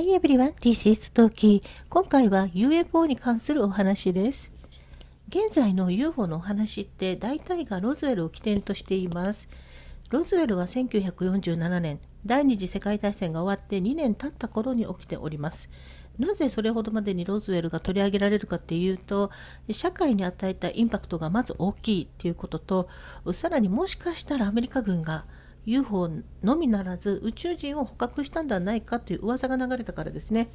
Hi everyone, this is Toki. 今回は UFO に関するお話です。現在の UFO のお話って大体がロズウェルを起点としています。ロズウェルは1947年、第二次世界大戦が終わって2年経った頃に起きております。なぜそれほどまでにロズウェルが取り上げられるかっていうと社会に与えたインパクトがまず大きいっていうこととさらにもしかしたらアメリカ軍が UFO のみならず宇宙人を捕獲したんではないかという噂が流れたからですね。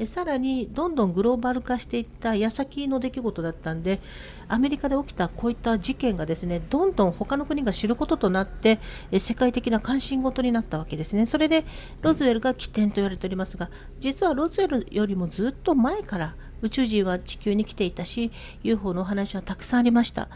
えさらにどんどんグローバル化していった矢先の出来事だったんでアメリカで起きたこういった事件がですねどんどん他の国が知ることとなってえ世界的な関心事になったわけですねそれでロズウェルが起点と言われておりますが実はロズウェルよりもずっと前から宇宙人は地球に来ていたし UFO のお話はたくさんありました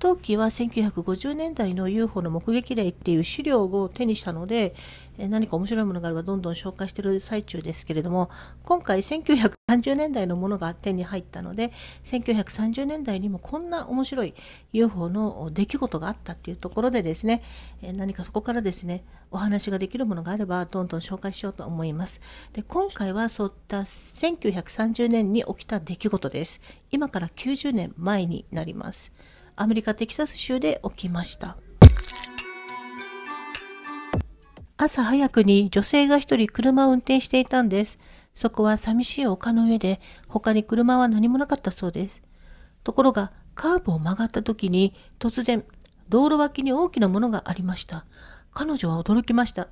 当期は1950年代の UFO の目撃例っていう資料を手にしたので、え何か面白いものがあればどんどん紹介してる最中ですけれども、今回1930年代のものが手に入ったので、1930年代にもこんな面白い UFO の出来事があったっていうところでですね、え何かそこからですね、お話ができるものがあればどんどん紹介しようと思います。で、今回はそういった1930年に起きた出来事です。今から90年前になります。アメリカ・テキサス州で起きました。朝早くに女性が一人車を運転していたんです。そこは寂しい丘の上で他に車は何もなかったそうです。ところがカーブを曲がった時に突然道路脇に大きなものがありました。彼女は驚きました。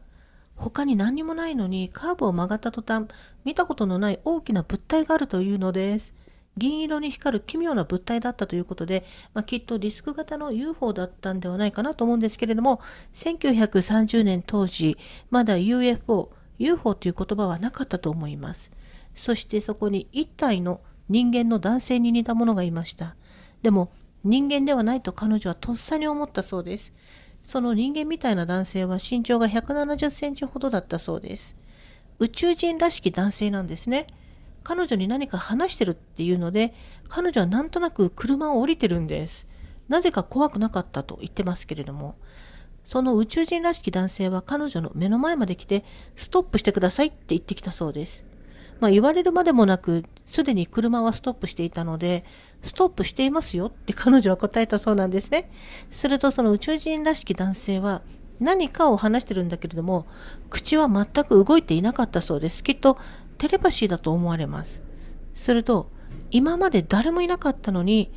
他に何にもないのにカーブを曲がった途端見たことのない大きな物体があるというのです。銀色に光る奇妙な物体だったということで、まあ、きっとリスク型の UFO だったんではないかなと思うんですけれども、1930年当時、まだ UFO、UFO という言葉はなかったと思います。そしてそこに1体の人間の男性に似たものがいました。でも、人間ではないと彼女はとっさに思ったそうです。その人間みたいな男性は身長が170センチほどだったそうです。宇宙人らしき男性なんですね。彼女に何か話してるっていうので、彼女はなんとなく車を降りてるんです。なぜか怖くなかったと言ってますけれども、その宇宙人らしき男性は彼女の目の前まで来て、ストップしてくださいって言ってきたそうです。まあ言われるまでもなく、すでに車はストップしていたので、ストップしていますよって彼女は答えたそうなんですね。するとその宇宙人らしき男性は、何かを話してるんだけれども、口は全く動いていなかったそうです。きっとテレパシーだと思われます。すると、今まで誰もいなかったのに、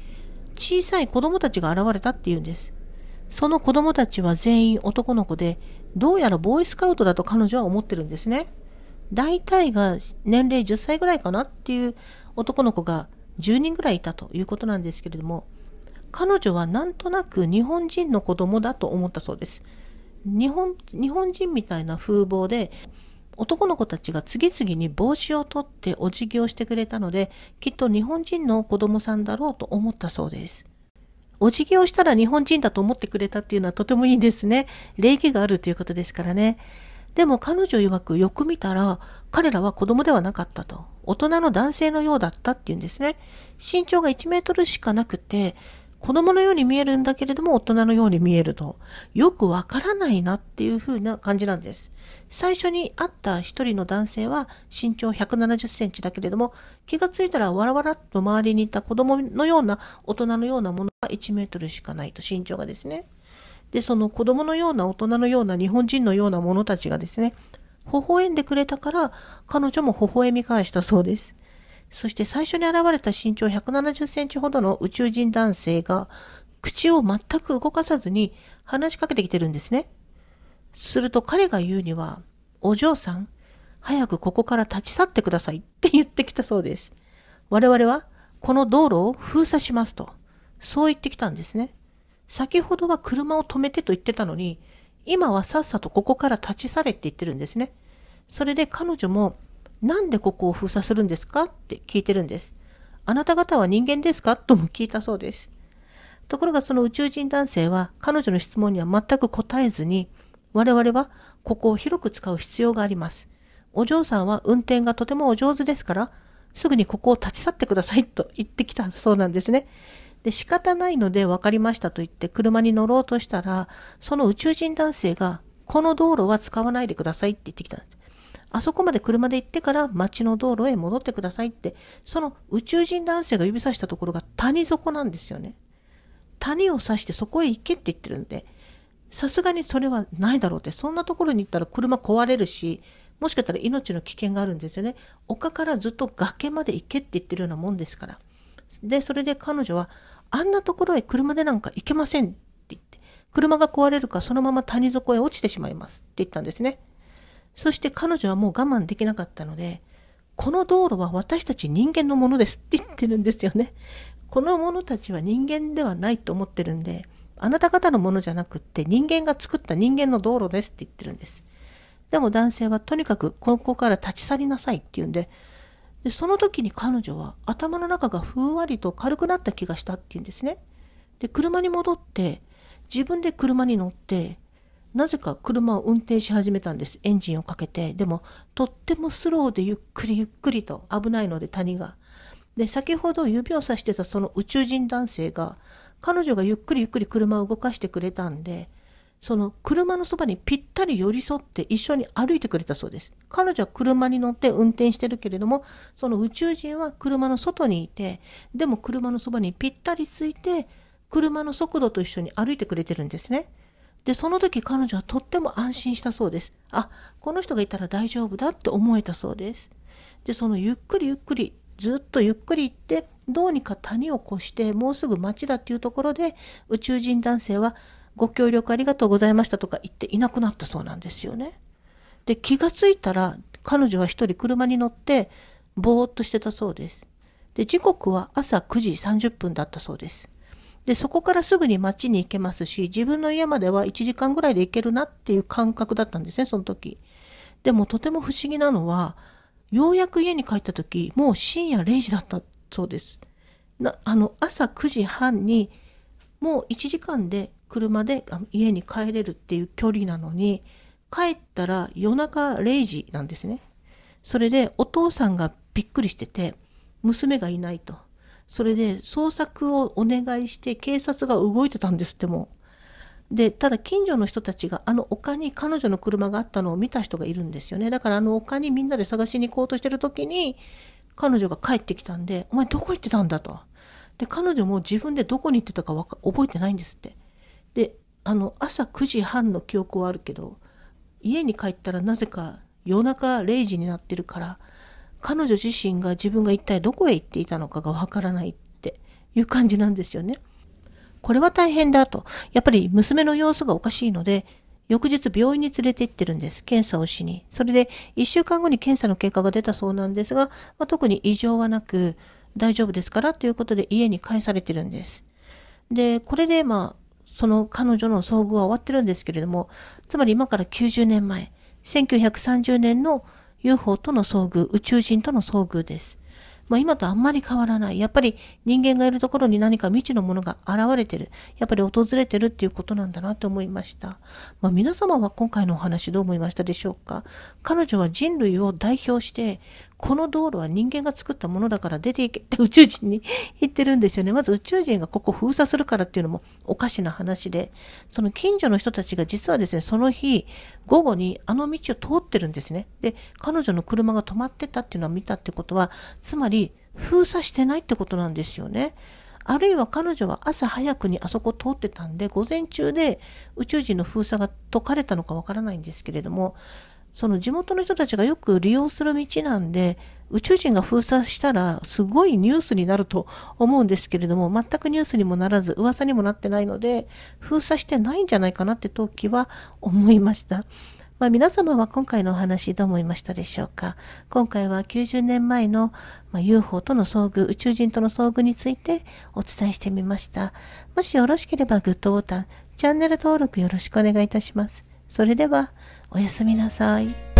小さい子供たちが現れたっていうんです。その子供たちは全員男の子で、どうやらボーイスカウトだと彼女は思ってるんですね。大体が年齢10歳ぐらいかなっていう男の子が10人ぐらいいたということなんですけれども、彼女はなんとなく日本人の子供だと思ったそうです。日本、日本人みたいな風貌で、男の子たちが次々に帽子を取ってお辞儀をしてくれたので、きっと日本人の子供さんだろうと思ったそうです。お辞儀をしたら日本人だと思ってくれたっていうのはとてもいいですね。礼儀があるということですからね。でも彼女曰くよく見たら彼らは子供ではなかったと。大人の男性のようだったっていうんですね。身長が1メートルしかなくて、子供のように見えるんだけれども大人のように見えると、よくわからないなっていう風な感じなんです。最初に会った一人の男性は身長170センチだけれども、気がついたらわらわらっと周りにいた子供のような大人のようなものが1メートルしかないと身長がですね。で、その子供のような大人のような日本人のような者たちがですね、微笑んでくれたから、彼女も微笑み返したそうです。そして最初に現れた身長170センチほどの宇宙人男性が、口を全く動かさずに話しかけてきてるんですね。すると彼が言うには、お嬢さん、早くここから立ち去ってくださいって言ってきたそうです。我々はこの道路を封鎖しますと。そう言ってきたんですね。先ほどは車を止めてと言ってたのに、今はさっさとここから立ち去れって言ってるんですね。それで彼女もなんでここを封鎖するんですかって聞いてるんです。あなた方は人間ですかとも聞いたそうです。ところがその宇宙人男性は彼女の質問には全く答えずに、我々はここを広く使う必要があります。お嬢さんは運転がとてもお上手ですから、すぐにここを立ち去ってくださいと言ってきたそうなんですね。で、仕方ないので分かりましたと言って車に乗ろうとしたら、その宇宙人男性が、この道路は使わないでくださいって言ってきたんです。あそこまで車で行ってから街の道路へ戻ってくださいって、その宇宙人男性が指さしたところが谷底なんですよね。谷を指してそこへ行けって言ってるんで、さすがにそれはないだろうって、そんなところに行ったら車壊れるし、もしかしたら命の危険があるんですよね。丘からずっと崖まで行けって言ってるようなもんですから。で、それで彼女は、あんなところへ車でなんか行けませんって言って、車が壊れるかそのまま谷底へ落ちてしまいますって言ったんですね。そして彼女はもう我慢できなかったので、この道路は私たち人間のものですって言ってるんですよね。この者たちは人間ではないと思ってるんで、あなた方のものじゃなくって人間が作った人間の道路ですって言ってるんです。でも男性はとにかくここから立ち去りなさいって言うんで、でその時に彼女は頭の中がふんわりと軽くなった気がしたって言うんですね。で、車に戻って、自分で車に乗って、なぜか車を運転し始めたんですエンジンをかけてでもとってもスローでゆっくりゆっくりと危ないので谷がで先ほど指をさしてたその宇宙人男性が彼女がゆっくりゆっくり車を動かしてくれたんでその車のそばにぴったり寄り添って一緒に歩いてくれたそうです。彼女は車に乗って運転してるけれども、その宇宙人は車の外にいて、でも車のそばにぴったりついて、車の速度と一緒に歩いてくれてるんですね。で、その時彼女はとっても安心したそうです。あ、この人がいたら大丈夫だって思えたそうです。で、そのゆっくりゆっくり、ずっとゆっくり行って、どうにか谷を越して、もうすぐ町だっていうところで、宇宙人男性は、ご協力ありがとうございましたとか言っていなくなったそうなんですよね。で、気がついたら、彼女は一人車に乗って、ぼーっとしてたそうです。で、時刻は朝9時30分だったそうです。で、そこからすぐに街に行けますし、自分の家までは1時間ぐらいで行けるなっていう感覚だったんですね、その時。でもとても不思議なのは、ようやく家に帰った時、もう深夜0時だったそうです。なあの、朝9時半に、もう1時間で車で家に帰れるっていう距離なのに、帰ったら夜中0時なんですね。それでお父さんがびっくりしてて、娘がいないと。それで捜索をお願いして警察が動いてたんですってもでただ近所の人たちがあの丘に彼女の車があったのを見た人がいるんですよねだからあの丘にみんなで探しに行こうとしてる時に彼女が帰ってきたんで「お前どこ行ってたんだ」と。で彼女も自分でどこに行ってたかか覚えてないんですって。であの朝9時半の記憶はあるけど家に帰ったらなぜか夜中0時になってるから彼女自身が自分が一体どこへ行っていたのかがわからないっていう感じなんですよね。これは大変だと。やっぱり娘の様子がおかしいので、翌日病院に連れて行ってるんです。検査をしに。それで1週間後に検査の結果が出たそうなんですが、まあ、特に異常はなく大丈夫ですからということで家に帰されてるんです。で、これでまあ、その彼女の遭遇は終わってるんですけれども、つまり今から90年前、1930年の UFO との遭遇、宇宙人との遭遇です。まあ、今とあんまり変わらない。やっぱり人間がいるところに何か未知のものが現れてる。やっぱり訪れてるっていうことなんだなって思いました。まあ、皆様は今回のお話どう思いましたでしょうか彼女は人類を代表してこの道路は人間が作ったものだから出ていけって宇宙人に言ってるんですよね。まず宇宙人がここ封鎖するからっていうのもおかしな話で、その近所の人たちが実はですね、その日、午後にあの道を通ってるんですね。で、彼女の車が止まってたっていうのは見たってことは、つまり封鎖してないってことなんですよね。あるいは彼女は朝早くにあそこ通ってたんで、午前中で宇宙人の封鎖が解かれたのかわからないんですけれども、その地元の人たちがよく利用する道なんで、宇宙人が封鎖したらすごいニュースになると思うんですけれども、全くニュースにもならず、噂にもなってないので、封鎖してないんじゃないかなって時は思いました。まあ、皆様は今回のお話どう思いましたでしょうか今回は90年前の、UFO との遭遇、宇宙人との遭遇についてお伝えしてみました。もしよろしければグッドボタン、チャンネル登録よろしくお願いいたします。それでは、おやすみなさい。